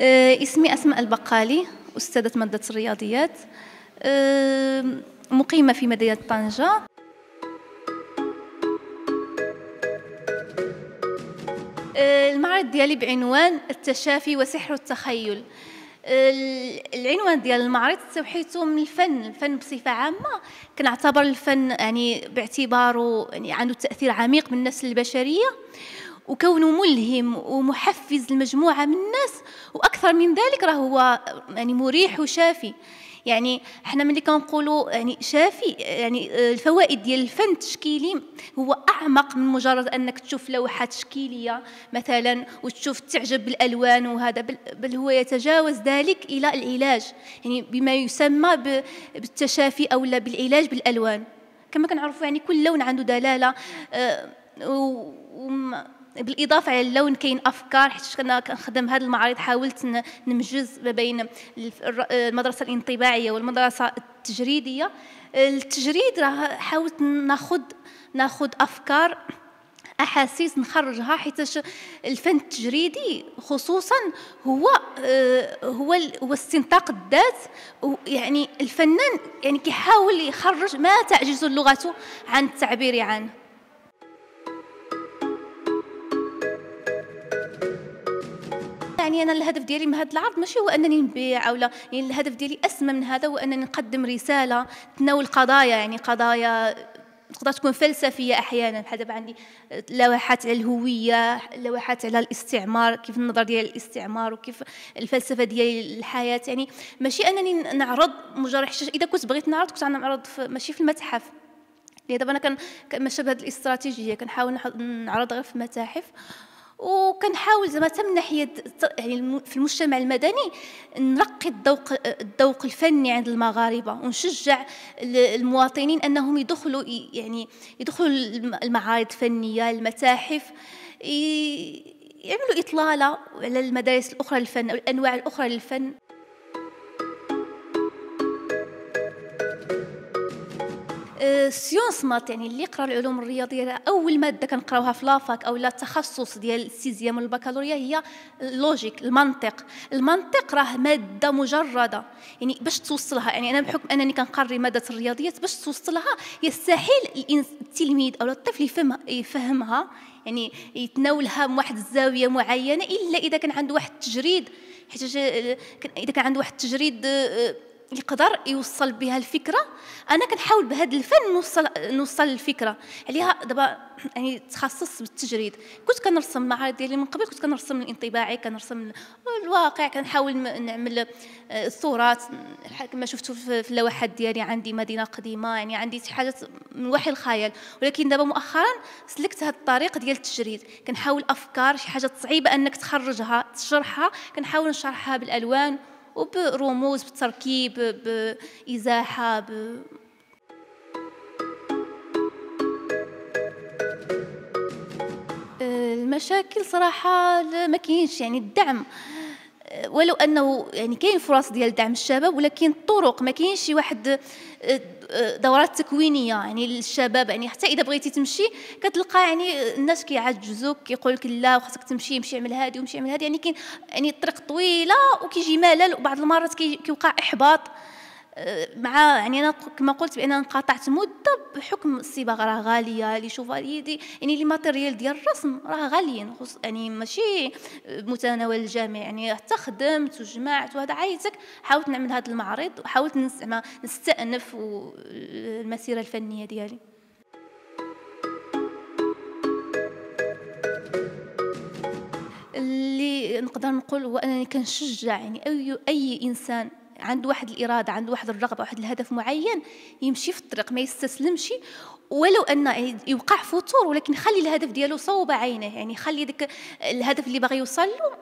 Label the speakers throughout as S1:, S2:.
S1: آه، اسمي أسماء البقالي أستاذة مادة الرياضيات آه، مقيمة في مدينة طنجة آه، المعرض ديالي بعنوان التشافي وسحر التخيل العنوان ديال المعرض توحيته من الفن الفن بصفه عامه كنعتبر الفن يعني باعتباره يعني عنده تاثير عميق بالنفس البشريه وكونه ملهم ومحفز لمجموعة من الناس وأكثر من ذلك راه هو يعني مريح وشافي يعني احنا ملي كنقولوا يعني شافي يعني الفوائد ديال الفن التشكيلي هو اعمق من مجرد انك تشوف لوحه تشكيليه مثلا وتشوف تعجب بالالوان وهذا بل هو يتجاوز ذلك الى العلاج يعني بما يسمى بالتشافي او لا بالعلاج بالالوان كما كنعرفوا يعني كل لون عنده دلاله آه، بالاضافه على اللون كاين افكار حيت كنا كنخدم هذه المعارض حاولت نمجز ما بين المدرسه الانطباعيه والمدرسه التجريديه التجريد راه حاولت ناخذ ناخذ افكار احاسيس نخرجها حيت الفن التجريدي خصوصا هو آه، هو هو استنطاق الذات يعني الفنان يعني كيحاول يخرج ما تعجز اللغه عن التعبير عنه يعني انا الهدف ديالي من هذا العرض ماشي هو انني نبيع او لا يعني الهدف ديالي اسمى من هذا هو انني نقدم رساله تناول قضايا يعني قضايا تقدر تكون فلسفيه احيانا بحال دابا عندي لوحات على الهويه لوحات على الاستعمار كيف النظر ديال الاستعمار وكيف الفلسفه ديال الحياه يعني ماشي انني نعرض مجرد اذا كنت بغيت نعرض كنت نعرض في ماشي في المتحف يعني دابا انا كنمشى بهذه الاستراتيجيه كنحاول نعرض غير في المتاحف وكنحاول زعما حتى من ناحيه يعني في المجتمع المدني نرقي الذوق الذوق الفني عند المغاربه ونشجع المواطنين انهم يدخلوا يعني يدخلوا المعارض الفنيه المتاحف يعملوا اطلاله على المدارس الاخرى للفن او الانواع الاخرى للفن السيونس آه، مات يعني اللي يقرا العلوم الرياضيه اول ماده كنقراوها في لافاك او لا التخصص ديال السيزيام والبكالوريا هي اللوجيك المنطق المنطق راه ماده مجرده يعني باش توصلها يعني انا بحكم انني كنقري ماده الرياضيات باش توصلها يستحيل التلميذ او الطفل يفهم يفهمها يعني يتناولها من واحد الزاويه معينه الا اذا كان عنده واحد التجريد حيت اذا كان عنده واحد التجريد آه، يقدر يوصل بها الفكره انا كنحاول بهذا الفن نوصل نوصل الفكره عليها دابا يعني تخصصت بالتجريد كنت كنرسم المعارض ديالي من قبل كنت كنرسم الانطباعي كنرسم الواقع كنحاول نعمل آه، الصورات كما شفتوا في اللوحات ديالي عندي مدينه قديمه يعني عندي شي حاجات من وحي الخيال ولكن دابا مؤخرا سلكت هذا الطريق ديال التجريد كنحاول افكار شي حاجه صعيبه انك تخرجها تشرحها كنحاول نشرحها بالالوان وبرموز بتركيب بإزاحة ب... المشاكل صراحة ما كاينش يعني الدعم ولو انه يعني كاين فرص ديال دعم الشباب ولكن الطرق ما كاينش شي واحد آه، آه، دورات تكوينيه يعني للشباب يعني حتى اذا بغيتي تمشي كتلقى يعني الناس كيعجزوك كيقول لك لا وخاصك تمشي مشي اعمل هذه ومشي اعمل هذه يعني كاين يعني الطريق طويله وكيجي ملل وبعض المرات كيوقع احباط مع يعني انا كما قلت بان انقطعت مده بحكم الصباغه راه غاليه لي شوفاليدي دي يعني لي ماتيريال ديال الرسم راه غاليين يعني ماشي متناول الجميع يعني حتى خدمت وجمعت وهذا عايتك حاولت نعمل هذا المعرض وحاولت زعما نستانف المسيره الفنيه ديالي اللي نقدر نقول هو انني كنشجع يعني اي اي انسان عنده واحد الاراده عنده واحد الرغبه واحد الهدف معين يمشي في الطريق ما يستسلمش ولو ان يوقع فتور ولكن خلي الهدف ديالو صوب عينه يعني خلي ذاك الهدف اللي باغي يوصل له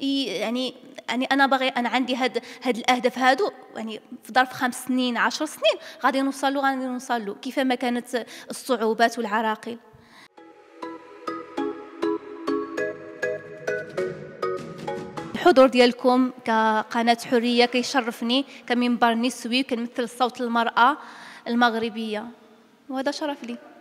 S1: يعني يعني انا باغي انا عندي هاد هاد الاهداف هادو يعني في ظرف خمس سنين عشر سنين غادي نوصل له غادي نوصل له كيفما كانت الصعوبات والعراقيل الحضور ديالكم كقناه حريه كيشرفني كمنبر نسوي وكنمثل صوت المراه المغربيه وهذا شرف لي